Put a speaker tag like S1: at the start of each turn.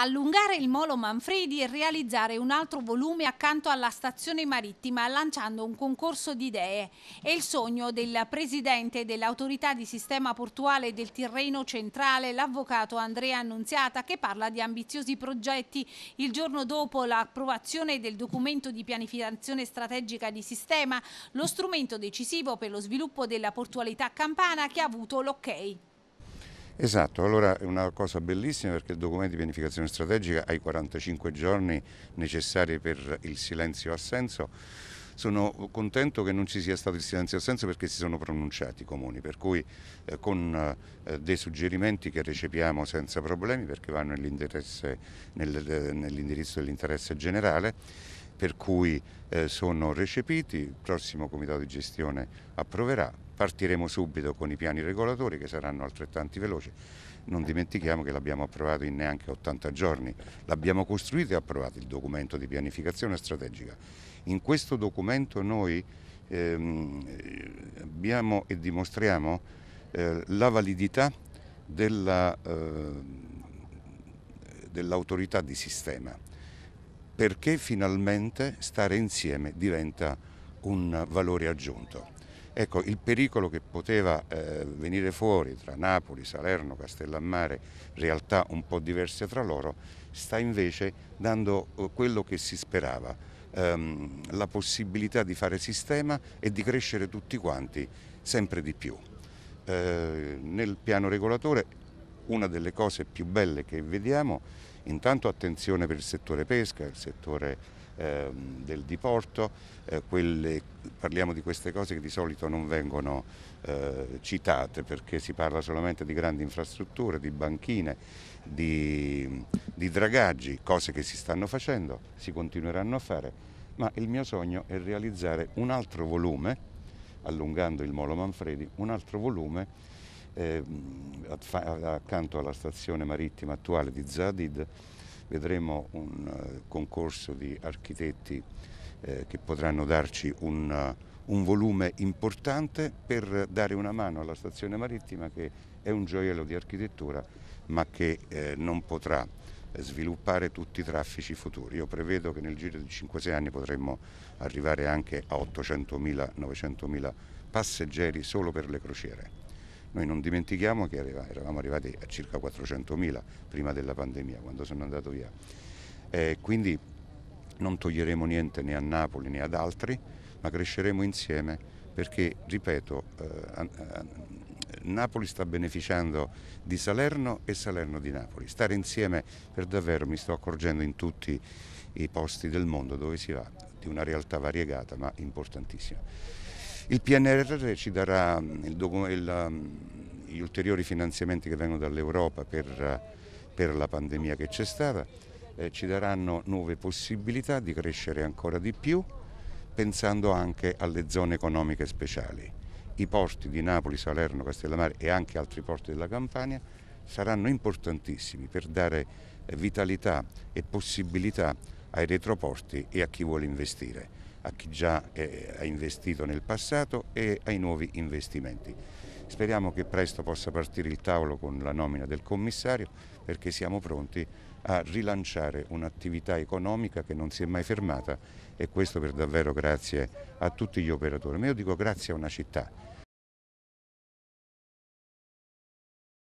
S1: allungare il molo Manfredi e realizzare un altro volume accanto alla stazione marittima lanciando un concorso di idee. È il sogno del presidente dell'autorità di sistema portuale del Tirreno centrale, l'avvocato Andrea Annunziata, che parla di ambiziosi progetti. Il giorno dopo l'approvazione del documento di pianificazione strategica di sistema, lo strumento decisivo per lo sviluppo della portualità campana che ha avuto l'ok.
S2: Esatto, allora è una cosa bellissima perché il documento di pianificazione strategica ha i 45 giorni necessari per il silenzio assenso. Sono contento che non ci sia stato il silenzio assenso perché si sono pronunciati i comuni, per cui eh, con eh, dei suggerimenti che recepiamo senza problemi perché vanno eh, nell'indirizzo nell dell'interesse generale per cui eh, sono recepiti, il prossimo comitato di gestione approverà, partiremo subito con i piani regolatori che saranno altrettanti veloci. Non dimentichiamo che l'abbiamo approvato in neanche 80 giorni, l'abbiamo costruito e approvato il documento di pianificazione strategica. In questo documento noi ehm, abbiamo e dimostriamo eh, la validità ehm, dell'autorità della, eh, dell di sistema perché finalmente stare insieme diventa un valore aggiunto. Ecco, il pericolo che poteva eh, venire fuori tra Napoli, Salerno, Castellammare, realtà un po' diverse tra loro, sta invece dando eh, quello che si sperava, ehm, la possibilità di fare sistema e di crescere tutti quanti sempre di più. Eh, nel piano regolatore una delle cose più belle che vediamo Intanto attenzione per il settore pesca, il settore ehm, del diporto, eh, quelle, parliamo di queste cose che di solito non vengono eh, citate perché si parla solamente di grandi infrastrutture, di banchine, di, di dragaggi, cose che si stanno facendo, si continueranno a fare, ma il mio sogno è realizzare un altro volume, allungando il Molo Manfredi, un altro volume eh, accanto alla stazione marittima attuale di Zadid vedremo un eh, concorso di architetti eh, che potranno darci un, eh, un volume importante per dare una mano alla stazione marittima che è un gioiello di architettura ma che eh, non potrà sviluppare tutti i traffici futuri. Io prevedo che nel giro di 5-6 anni potremmo arrivare anche a 800.000-900.000 passeggeri solo per le crociere. Noi non dimentichiamo che eravamo arrivati a circa 400.000 prima della pandemia, quando sono andato via. Eh, quindi non toglieremo niente né a Napoli né ad altri, ma cresceremo insieme perché, ripeto, eh, Napoli sta beneficiando di Salerno e Salerno di Napoli. Stare insieme per davvero, mi sto accorgendo in tutti i posti del mondo dove si va, di una realtà variegata ma importantissima. Il PNRR ci darà mm, il, il, mm, gli ulteriori finanziamenti che vengono dall'Europa per, eh, per, la pandemia che c'è stata, eh, ci daranno nuove possibilità di crescere ancora di più pensando anche alle zone economiche speciali. I porti di Napoli, Salerno, Castellamare e anche altri porti della Campania saranno importantissimi per dare eh, vitalità e possibilità ai retroporti e a chi vuole investire a chi già eh, ha investito nel passato e ai nuovi investimenti. Speriamo che presto possa partire il tavolo con la nomina del commissario perché siamo pronti a rilanciare un'attività economica che non si è mai fermata e questo per davvero grazie a tutti gli operatori. Ma io dico grazie a una città